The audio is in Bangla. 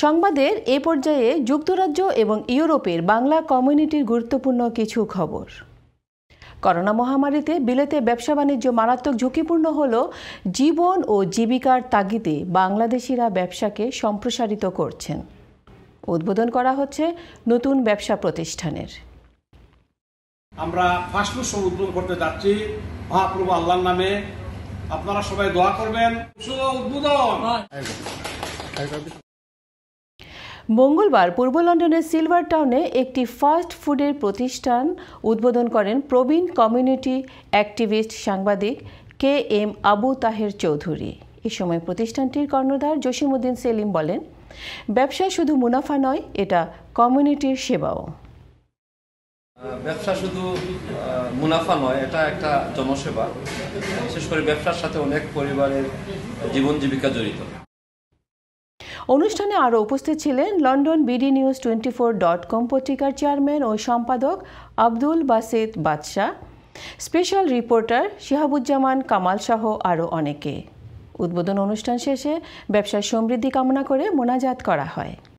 সংবাদের এ পর্যায়ে যুক্তরাজ্য এবং ইউরোপের বাংলা কমিউনিটির গুরুত্বপূর্ণ কিছু খবর করোনা মহামারীতে বিলেতে ব্যবসা বাণিজ্য মারাত্মক ঝুঁকিপূর্ণ হল জীবন ও জীবিকার তাগিদে বাংলাদেশিরা ব্যবসাকে সম্প্রসারিত করছেন উদ্বোধন করা হচ্ছে নতুন ব্যবসা প্রতিষ্ঠানের আমরা ফাস্টফুড উদ্বোধন করতে যাচ্ছি মহাপ্রভু আল্লাহর নামে আপনারা সবাই দোয়া করবেন উদ্বোধন মঙ্গলবার পূর্ব লন্ডনের সিলভার টাউনে একটি ফাস্ট ফুডের প্রতিষ্ঠান উদ্বোধন করেন প্রবীণ কমিউনিটি অ্যাক্টিভিস্ট সাংবাদিক কে এম আবু তাহের চৌধুরী এ সময় প্রতিষ্ঠানটির কর্ণধার জসিমুদ্দিন সেলিম বলেন ব্যবসা শুধু মুনাফা নয় এটা কমিউনিটির সেবাও ব্যবসা শুধু মুনাফা নয় এটা একটা জনসেবা বিশেষ করে ব্যবসার সাথে অনেক পরিবারের জীবন জীবিকা জড়িত অনুষ্ঠানে আরও উপস্থিত ছিলেন London BD news twenty four dot com পত্রিকার চেয়ারম্যান ও সম্পাদক আব্দুল বাসেদ বাদশাহ স্পেশাল রিপোর্টার শিহাবুজ্জামান কামাল সহ আরও অনেকে উদ্বোধন অনুষ্ঠান শেষে ব্যবসার সমৃদ্ধি কামনা করে মোনাজাত করা হয়